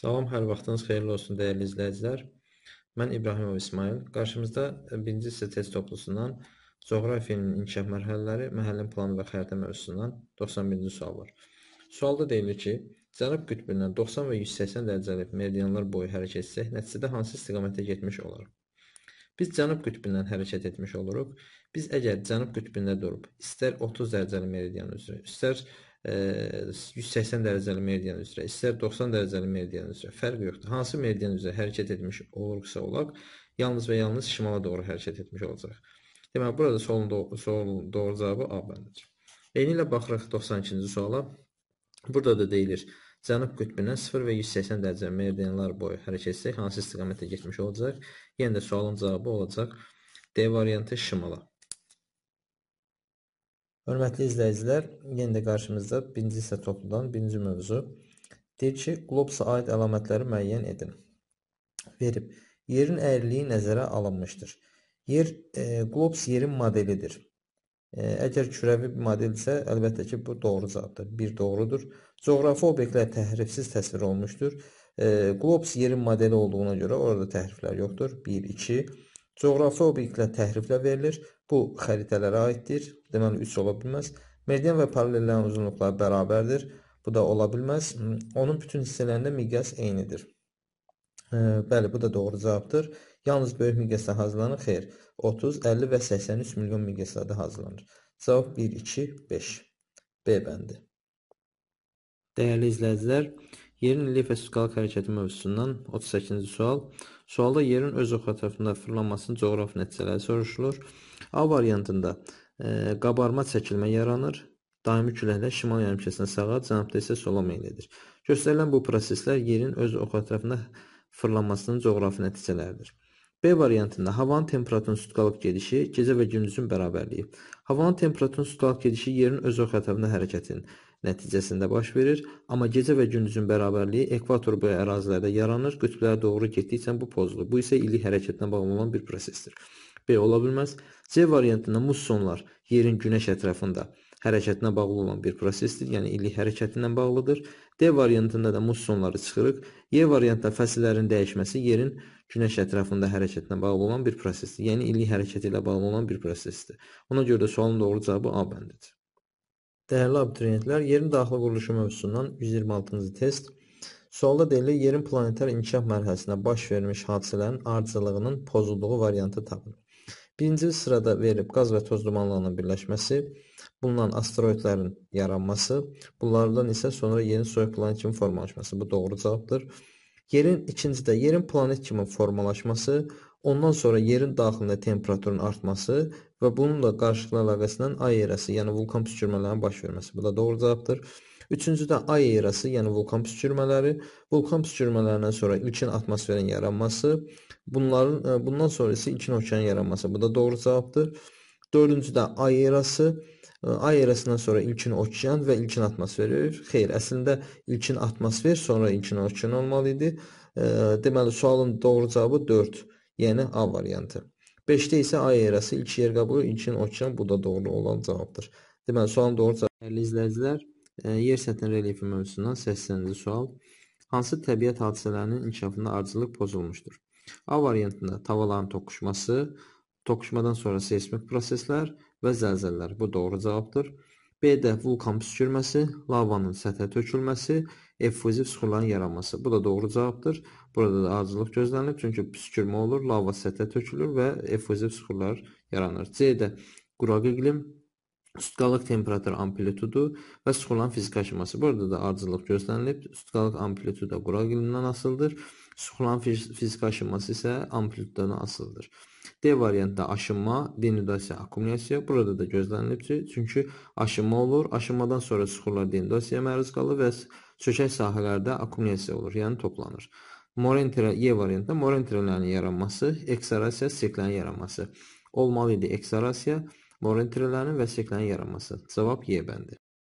Salam, hər vaxtınız xeyirli olsun dəyərli izləyicilər. Mən İbrahimov İsmail. Qarşımızda 1-ci e, hissə test toplusundan coğrafiyanın inkişaf mərhələləri, məhəllənin planı və xəritə mövzusundan 91-ci sual var. Sualda deyilir ki, Cənub qütbündən 90 və 180 dərəcəlik meridianlar boyu hərəkət etsək, nəticədə hansı istiqamətə getmiş olarıq? Biz cənub qütbündən hərəkət etmiş oluruq. Biz əgər cənub qütbünə durub, istər 30 dərəcəli meridian üzrə, istər e, 180 dərəcəli meridian üzrə, istər 90 dərəcəli meridian üzrə, fərq yoxdur. Hansı meridian üzrə hərəkət etmiş oluruqsa olaq, yalnız və yalnız şimala doğru hərəkət etmiş olacaq. Deməli, burada solun, do solun doğru cavabı A bəndidir. Eyni ilə baxırıq 92-ci suala. Burada da deyilir, Cənub qütbünə 0 və 180 dərəcə meridianlar boyu hərəkət etsək, hansı istiqamətə getmiş olacaq? Yenə də sualın cavabı olacaq D variantı şimala. Hörmətli izləyicilər, yenə də qarşımızda birinci hissə topludan birinci mövzu. Deyir ki, globusa aid əlamətləri müəyyən edin. Verib, yerin əyirliyi nəzərə alınmışdır. Yer, e, globus yerin modelidir. Əgər kürəvi bir modeldirsə, əlbəttə ki, bu doğru cavabdır. Bir doğrudur. Coğrafi obyektlər təhrifsiz təsvir olmuşdur. E, Globus yerin modeli olduğuna görə orada təhriflər yoxdur. 1 2 Coğrafi obyektlər təhriflə verilir. Bu xəritələrə aiddir. Deməli 3 ola bilməz. Median və paralellərin uzunluqları bərabərdir. Bu da ola bilməz. Onun bütün hissələrində miqyas eynidir. Bəli, bu da doğru cavabdır. Yalnız böyük miqyasda hazırlanır. Xeyr. 30, 50 və 83 milyon miqyaslarda hazırlanır. Cavab 1, 2, 5. B bəndi. Dəyərli izləyicilər, yerin lif və skalk hərəkəti mövzusundan 38-ci sual. Sualda yerin öz oxu ətrafında fırlanmasının coğrafi nəticələri soruşulur. A variantında e, qabarma çəkilmə yaranır. Daimi küləklər şimal yarımkəsinə sağa, cənubda isə sola meyl edir. Göstərilən bu proseslər yerin öz oxu ətrafında fırlanmasının fırlanmasının coğrafi nəticələridir. B variantında havanın temperaturunun sutqalıq gedişi gecə və gündüzün bərabərliyi. Havanın temperaturunun sutqalıq gedişi yerin öz ox ətrafında hərəkətinin nəticəsində baş verir, amma gecə və gündüzün bərabərliyi ekvator boyu ərazilərdə yaranır, qütblərə doğru getdikcə bu pozulur. Bu isə illik hərəkətlə bağlı olan bir prosesdir. B ola bilməz. C variantında mussonlar yerin günəş ətrafında hərəkətinə bağlı olan bir prosesdir. Yəni illik hərəkəti ilə bağlıdır. D variantında da mussonları çıxırıq. Y variantda fəsillərin dəyişməsi yerin günəş ətrafında hərəkətinə bağlı olan bir prosesdir. Yəni illik hərəkəti ilə bağlı olan bir prosesdir. Ona görə də sualın doğru cavabı A bəndidir. Dəyərli abituriyentlər, yerin daxili quruluşu mövzusundan 126-cı test. Sualda deyilir, yerin planetar inkişaf mərhələsində baş vermiş hadisələrin ardıcılığının pozulduğu variantı tapın. Birinci sırada verilib qaz və toz dumanlarının birləşməsi, Bununla asteroidlərin yaranması, bunlardan isə sonra yerin soyuq planet kimi formalaşması. Bu doğru cavabdır. Yerin ikincidə yerin planet kimi formalaşması, ondan sonra yerin daxilində temperaturun artması və bununla qarşılıqlı əlaqəsindən ay erəsi, yəni vulkan püskürmələrinin baş verməsi. Bu da doğru cavabdır. Üçüncüdə ay erəsi, yəni vulkan püskürmələri, vulkan püskürmələrindən sonra ilkin atmosferin yaranması, bunların e, bundan sonra isə ilkin okeanın yaranması. Bu da doğru cavabdır. Dördüncüdə ay erası, Ay erəsindən sonra ilkin okean və ilkin atmosfer. Xeyr, əslində ilkin atmosfer, sonra ilkin okean olmalı idi. Deməli sualın doğru cavabı 4, yəni A variantı. 5-də isə ay erəsi, ilk yer qabığı, ilkin okean bu da doğru olan cavabdır. Deməli sualın doğru cavabı dəyərli izləyicilər, yer səthinin relyefi mövzusundan 80-ci sual. Hansı təbiət hadisələrinin inkişafında ardıcıllıq pozulmuşdur? A variantında tavaların toqquşması, toqquşmadan sonra seismik proseslər və zəlzələlər. Bu doğru cavabdır. B-də vulkan püskürməsi, lavanın səthə tökülməsi, effuziv süxurların yaranması. Bu da doğru cavabdır. Burada da acılıq gözlənilib, çünki püskürmə olur, lava səthə tökülür və effuziv süxurlar yaranır. C-də quraq iqlim, Sutqalıq temperatur amplitudu və sıxılan fiziki aşaması. Burada da ardıcıllıq gözlənilib. Sutqalıq amplituda quraq ilmindən asıldır. Sıxılan fiziki aşınması isə amplitudan asılıdır. D variantda aşınma, denudasiya, akkumulasiya burada da gözlənilib çünki aşınma olur, aşınmadan sonra sıxurlar denudasiyaya məruz qalır və sökək sahələrdə akkumulasiya olur, yəni toplanır. Morentra Y e variantda morentralərin yaranması, eksarasiya, siklərin yaranması olmalı idi eksarasiya. Morintilərin vəsiqələrinin yaranması. Cavab E bəndi.